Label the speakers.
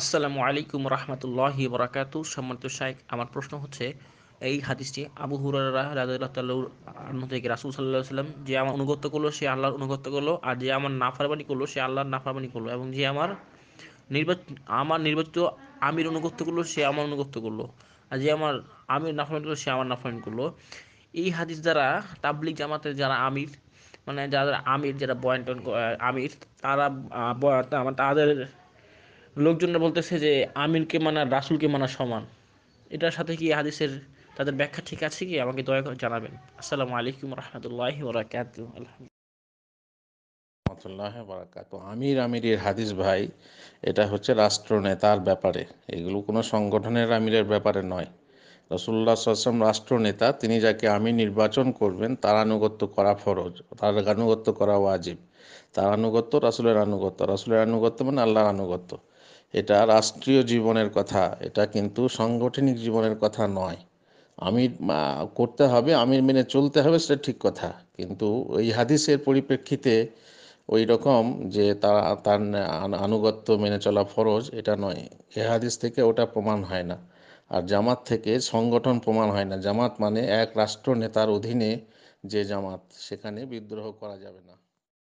Speaker 1: আসসালামু আলাইকুম রহমতুল্লাহ বরাকাতু সম্মানিত শাইক আমার প্রশ্ন হচ্ছে এই হাদিসটি আবু হুরারা রাজুল্লাহ তাল্লাহ থেকে রাসুল সাল্লাহ সাল্লাম যে আমার অনুগত্য করলো সে আল্লাহর অনুগত্য করলো আর যে আমার নাফারবানি করলো সে আল্লাহর নাফারবানি করলো এবং যে আমার নির্বাচন আমার নির্বাচিত আমির অনুগত্য করলো সে আমার অনুগত্য করলো আর যে আমার আমির নাফারবানি করলো সে আমার নাফারবানি করলো এই হাদিস দ্বারা তাবলিক জামাতের যারা আমির মানে যারা আমির যারা বয়ান আমির তারা তাদের লোকজনরা বলতেছে যে আমিরকে মানা রাসুলকে মানা সমান এটার সাথে কি হাদিসের তাদের ব্যাখ্যা ঠিক আছে কি আমাকে দয়া করে জানাবেন আসসালামু আলাইকুম রহমতুল্লাহ বরাকাত রহমতুল্লাহ
Speaker 2: আমির আমিরের হাদিস ভাই এটা হচ্ছে রাষ্ট্রনেতার ব্যাপারে এগুলো কোনো সংগঠনের আমিরের ব্যাপারে নয় রসুল্লাহ সাল্লাম রাষ্ট্রনেতা তিনি যাকে আমি নির্বাচন করবেন তার আনুগত্য করা ফরজ তার আনুগত্য করা ওয়াজিব তার আনুগত্য রাসুলের আনুগত্য রাসুলের আনুগত্য মানে আল্লাহর আনুগত্য এটা রাষ্ট্রীয় জীবনের কথা এটা কিন্তু সাংগঠনিক জীবনের কথা নয় আমি করতে হবে আমির মেনে চলতে হবে সেটা ঠিক কথা কিন্তু ওই হাদিসের পরিপ্রেক্ষিতে ওই রকম যে তার আনুগত্য মেনে চলা ফরজ এটা নয় এ হাদিস থেকে ওটা প্রমাণ হয় না আর জামাত থেকে সংগঠন প্রমাণ হয় না জামাত মানে এক রাষ্ট্র নেতার অধীনে যে জামাত সেখানে বিদ্রোহ করা যাবে না